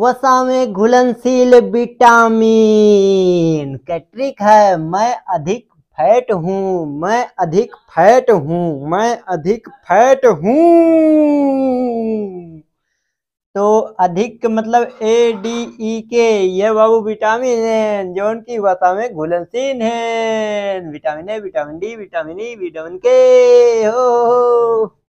वसा में घुलनशील विटामिन कैट्रिक है मैं अधिक फैट हूँ मैं अधिक फैट हूँ मैं अधिक फैट हूँ तो अधिक मतलब ए डी ई के ये बाबू विटामिन है जो उनकी वसा में घुलनशील है vitamin A vitamin D vitamin E vitamin K हो